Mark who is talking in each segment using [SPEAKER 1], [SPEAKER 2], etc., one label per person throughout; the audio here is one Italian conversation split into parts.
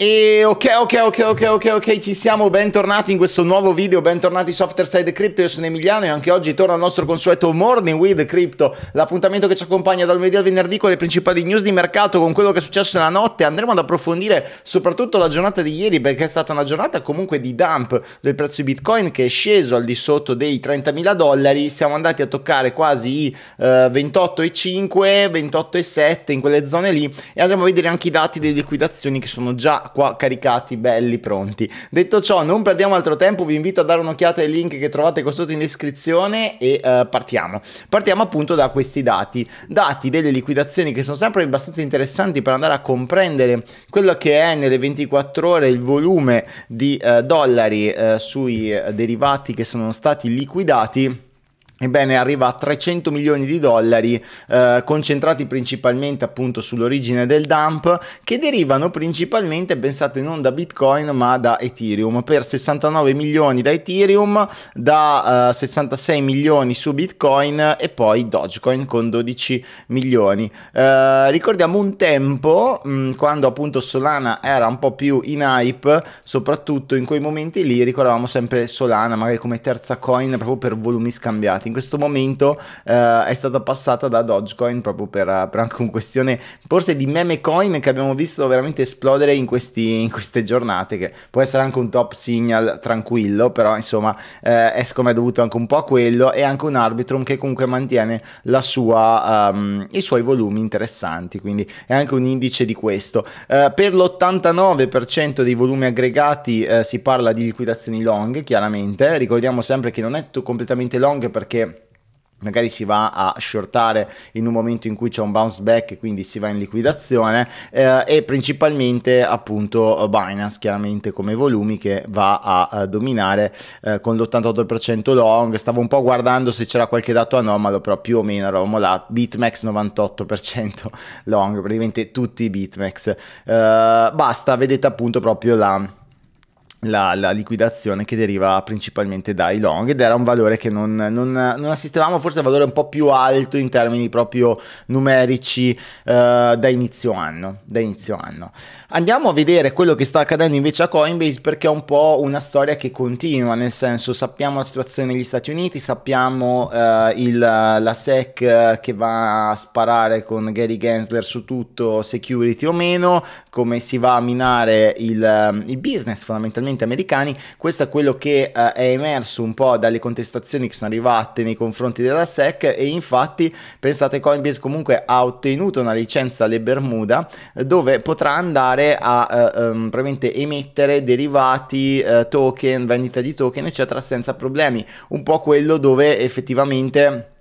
[SPEAKER 1] E ok, ok, ok, ok, ok, ok, ci siamo, bentornati in questo nuovo video, bentornati su Afterside Crypto, io sono Emiliano e anche oggi torna al nostro consueto Morning with Crypto, l'appuntamento che ci accompagna dal lunedì al venerdì con le principali news di mercato, con quello che è successo nella notte, andremo ad approfondire soprattutto la giornata di ieri perché è stata una giornata comunque di dump del prezzo di Bitcoin che è sceso al di sotto dei 30.000 dollari, siamo andati a toccare quasi i eh, 28,5, 28,7 in quelle zone lì e andremo a vedere anche i dati delle liquidazioni che sono già qua caricati, belli, pronti. Detto ciò, non perdiamo altro tempo, vi invito a dare un'occhiata ai link che trovate qua sotto in descrizione e eh, partiamo. Partiamo appunto da questi dati, dati delle liquidazioni che sono sempre abbastanza interessanti per andare a comprendere quello che è nelle 24 ore il volume di eh, dollari eh, sui derivati che sono stati liquidati Ebbene, arriva a 300 milioni di dollari, eh, concentrati principalmente appunto sull'origine del dump, che derivano principalmente, pensate, non da Bitcoin ma da Ethereum, per 69 milioni da Ethereum, da eh, 66 milioni su Bitcoin e poi Dogecoin con 12 milioni. Eh, ricordiamo un tempo, mh, mm, quando appunto Solana era un po' più in hype, soprattutto in quei momenti lì ricordavamo sempre Solana, magari come terza coin proprio per volumi scambiati in questo momento eh, è stata passata da Dogecoin proprio per, per anche una questione forse di meme coin che abbiamo visto veramente esplodere in, questi, in, queste giornate che può essere anche un top signal tranquillo però insomma eh, è siccome dovuto anche un po' a quello e anche un arbitrum che comunque mantiene la sua, um, i suoi volumi interessanti quindi è anche un indice di questo eh, per l'89% dei volumi aggregati eh, si parla di liquidazioni long chiaramente ricordiamo sempre che non è tutto completamente long perché perché magari si va a shortare in un momento in cui c'è un bounce back e quindi si va in liquidazione eh, e principalmente appunto Binance chiaramente come volumi che va a, a dominare eh, con l'88% long stavo un po' guardando se c'era qualche dato anomalo però più o meno eravamo là BitMEX 98% long praticamente tutti i BitMEX eh, basta vedete appunto proprio la la, la, liquidazione che deriva principalmente dai long ed era un valore che non, non, non assistevamo forse a un valore un po' più alto in termini proprio numerici eh, da, inizio anno, da inizio anno. Andiamo a vedere quello che sta accadendo invece a Coinbase perché è un po' una storia che continua, nel senso sappiamo la situazione negli Stati Uniti, sappiamo eh, il, la SEC eh, che va a sparare con Gary Gensler su tutto, security o meno, come si va a minare il, eh, il business fondamentalmente parlamenti americani, questo è quello che eh, è emerso un po' dalle contestazioni che sono arrivate nei confronti della SEC e infatti pensate Coinbase comunque ha ottenuto una licenza alle Bermuda eh, dove potrà andare a eh, um, emettere derivati, eh, token, vendita di token eccetera senza problemi, un po' quello dove effettivamente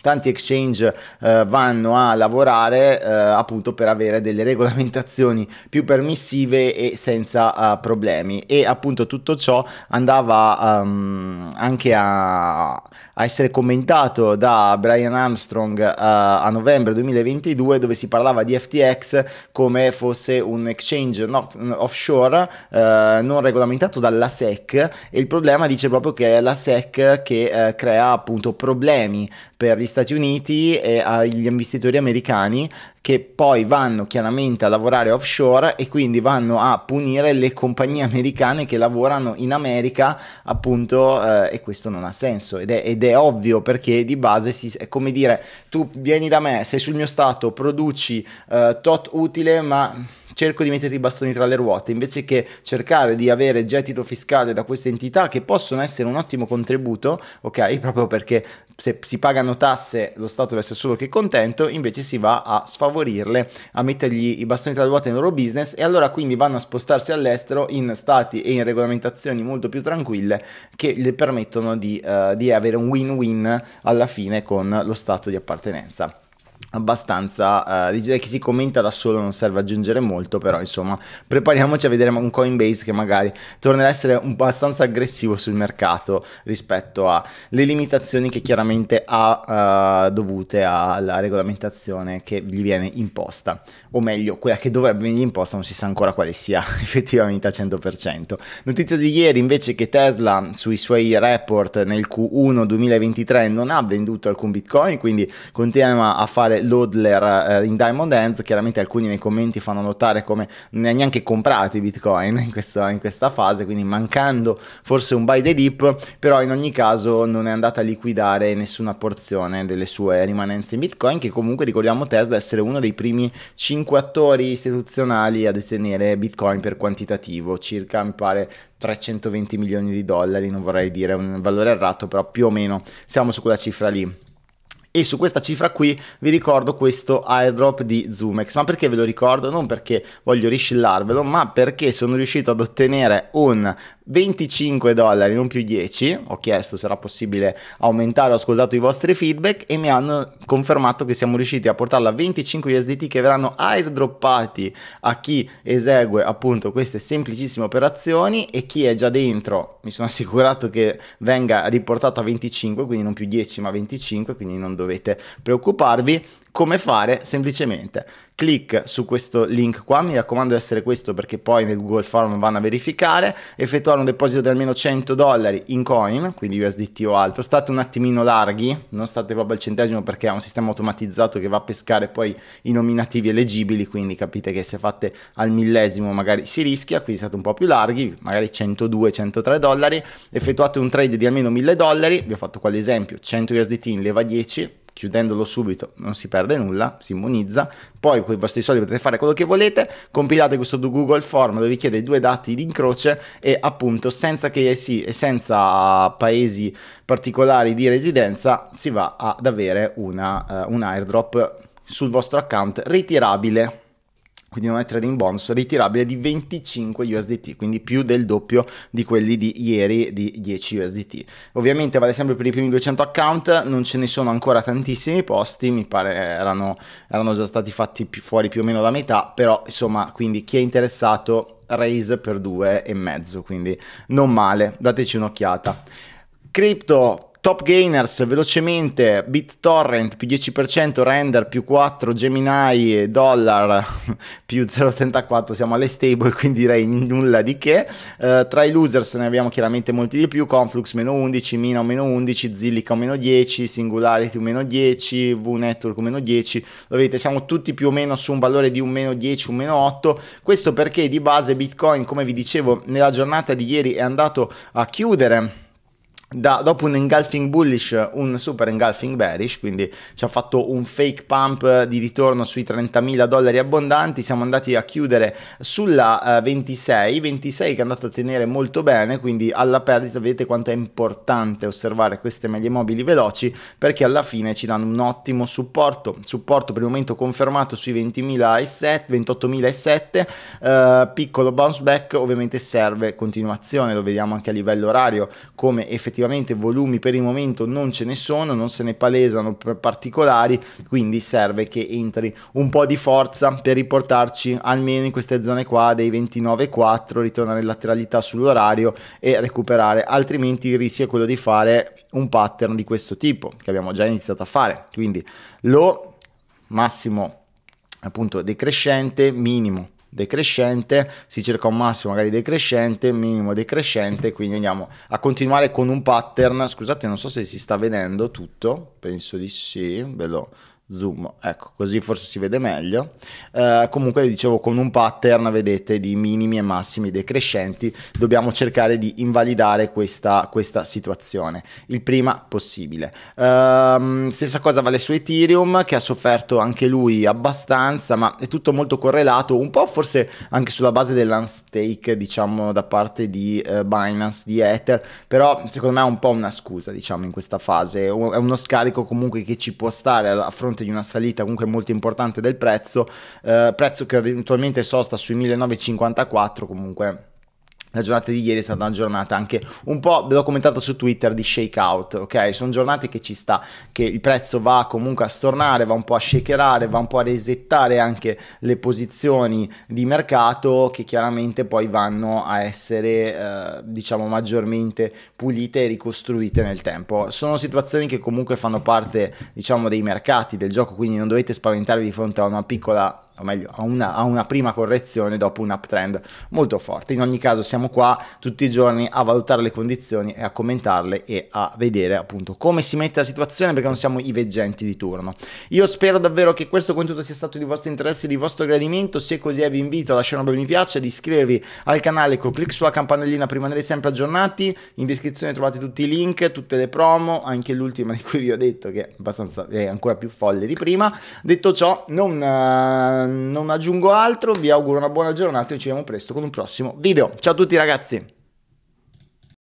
[SPEAKER 1] tanti exchange eh, vanno a lavorare eh, appunto per avere delle regolamentazioni più permissive e senza uh, problemi e appunto tutto ciò andava um, anche a, a, essere commentato da Brian Armstrong uh, a novembre 2022 dove si parlava di FTX come fosse un exchange no, offshore uh, non regolamentato dalla SEC e il problema dice proprio che è la SEC che crea appunto problemi per gli Stati Uniti e agli investitori americani che poi vanno chiaramente a lavorare offshore e quindi vanno a punire le compagnie americane che lavorano in America appunto eh, e questo non ha senso ed è, ed è ovvio perché di base si, è come dire tu vieni da me sei sul mio stato produci eh, tot utile ma cerco di metterti i bastoni tra le ruote, invece che cercare di avere gettito fiscale da queste entità che possono essere un ottimo contributo, ok? Proprio perché se si pagano tasse lo Stato deve essere solo che contento, invece si va a sfavorirle, a mettergli i bastoni tra le ruote nel loro business e allora quindi vanno a spostarsi all'estero in stati e in regolamentazioni molto più tranquille che le permettono di, uh, di avere un win-win alla fine con lo Stato di appartenenza abbastanza eh, che si commenta da solo non serve aggiungere molto però insomma prepariamoci a vedere un Coinbase che magari tornerà a essere un abbastanza aggressivo sul mercato rispetto alle limitazioni che chiaramente ha eh, dovute alla regolamentazione che gli viene imposta o meglio quella che dovrebbe venire imposta non si sa ancora quale sia effettivamente al 100% notizia di ieri invece che Tesla sui suoi report nel Q1 2023 non ha venduto alcun bitcoin quindi continua a fare eh, Lodler eh, in Diamond Hands, chiaramente alcuni nei commenti fanno notare come non ne ha neanche comprati Bitcoin in questa, in questa fase, quindi mancando forse un buy the dip, però in ogni caso non è andata a liquidare nessuna porzione delle sue rimanenze in Bitcoin, che comunque ricordiamo Tesla essere uno dei primi 5 attori istituzionali a detenere Bitcoin per quantitativo, circa mi pare 320 milioni di dollari, non vorrei dire un valore errato, però più o meno siamo su quella cifra lì. E su questa cifra qui vi ricordo questo airdrop di Zoomex, ma perché ve lo ricordo? Non perché voglio riscillarvelo, ma perché sono riuscito ad ottenere un 25 dollari, non più 10. Ho chiesto se era possibile aumentare, ho ascoltato i vostri feedback e mi hanno confermato che siamo riusciti a portarla a 25 USDT che verranno airdroppati a chi esegue appunto queste semplicissime operazioni e chi è già dentro. Mi sono assicurato che venga riportato a 25, quindi non più 10 ma 25, quindi non dovete preoccuparvi. Come fare? Semplicemente clic su questo link qua, mi raccomando di essere questo perché poi nel Google Form vanno a verificare, effettuare un deposito di almeno 100 dollari in coin, quindi USDT o altro, state un attimino larghi, non state proprio al centesimo perché è un sistema automatizzato che va a pescare poi i nominativi elegibili, quindi capite che se fate al millesimo magari si rischia, quindi state un po' più larghi, magari 102-103 dollari, effettuate un trade di almeno 1000 dollari, vi ho fatto qua l'esempio, 100 USDT in leva 10, chiudendolo subito non si perde nulla, si immunizza, poi con i vostri soldi potete fare quello che volete, compilate questo Google Form dove vi chiede i due dati di incroce e appunto senza KIC e senza paesi particolari di residenza si va ad avere una, uh, un airdrop sul vostro account ritirabile quindi non è trading bonus, ritirabile di 25 USDT, quindi più del doppio di quelli di ieri di 10 USDT. Ovviamente vale sempre per i primi 200 account, non ce ne sono ancora tantissimi posti, mi pare erano, erano già stati fatti più, fuori più o meno la metà, però insomma, quindi chi è interessato raise per due e mezzo, quindi non male, dateci un'occhiata. Crypto Top Gainers, velocemente, BitTorrent più 10%, Render più 4, Gemini, Dollar più 0,34, siamo alle stable, quindi direi nulla di che. Uh, tra i losers ne abbiamo chiaramente molti di più, Conflux meno 11, Mino meno 11, Zillica meno 10, Singularity meno 10, VNetwork meno 10, lo vedete siamo tutti più o meno su un valore di un meno 10, un meno 8, questo perché di base Bitcoin, come vi dicevo, nella giornata di ieri è andato a chiudere da, dopo un engulfing bullish, un super engulfing bearish, quindi ci ha fatto un fake pump di ritorno sui 30.000 dollari abbondanti, siamo andati a chiudere sulla uh, 26, 26 che è andata a tenere molto bene, quindi alla perdita vedete quanto è importante osservare queste medie mobili veloci perché alla fine ci danno un ottimo supporto, supporto per il momento confermato sui 20.007, 28.007, uh, piccolo bounce back ovviamente serve continuazione, lo vediamo anche a livello orario come effettivamente effettivamente volumi per il momento non ce ne sono, non se ne palesano per particolari, quindi serve che entri un po' di forza per riportarci almeno in queste zone qua dei 29,4, ritornare in lateralità sull'orario e recuperare, altrimenti il rischio è quello di fare un pattern di questo tipo che abbiamo già iniziato a fare, quindi lo massimo appunto decrescente, minimo decrescente, si cerca un massimo magari decrescente, minimo decrescente, quindi andiamo a continuare con un pattern, scusate non so se si sta vedendo tutto, penso di sì, ve lo zoom, ecco così forse si vede meglio, eh, comunque dicevo con un pattern vedete di minimi e massimi decrescenti dobbiamo cercare di invalidare questa, questa situazione il prima possibile. Eh, stessa cosa vale su Ethereum che ha sofferto anche lui abbastanza ma è tutto molto correlato, un po' forse anche sulla base dell'unstake diciamo da parte di eh, Binance, di Ether, però secondo me è un po' una scusa diciamo in questa fase, è uno scarico comunque che ci può stare a fronte fronte di una salita comunque molto importante del prezzo, eh, prezzo che eventualmente sosta sui 1954 comunque la giornata di ieri è stata una giornata anche un po', ve l'ho commentato su Twitter, di shakeout, ok? Sono giornate che ci sta, che il prezzo va comunque a stornare, va un po' a shakerare, va un po' a resettare anche le posizioni di mercato che chiaramente poi vanno a essere, eh, diciamo, maggiormente pulite e ricostruite nel tempo. Sono situazioni che comunque fanno parte, diciamo, dei mercati, del gioco, quindi non dovete spaventarvi di fronte a una piccola o meglio a una, a una, prima correzione dopo un uptrend molto forte. In ogni caso siamo qua tutti i giorni a valutare le condizioni e a commentarle e a vedere appunto come si mette la situazione perché non siamo i veggenti di turno. Io spero davvero che questo contenuto sia stato di vostro interesse e di vostro gradimento, se così è vi invito a lasciare un bel mi piace, ad iscrivervi al canale con clic sulla campanellina per rimanere sempre aggiornati, in descrizione trovate tutti i link, tutte le promo, anche l'ultima di cui vi ho detto che è, abbastanza, è ancora più folle di prima. Detto ciò, non... Uh, non aggiungo altro, vi auguro una buona giornata e ci vediamo presto con un prossimo video. Ciao a tutti ragazzi!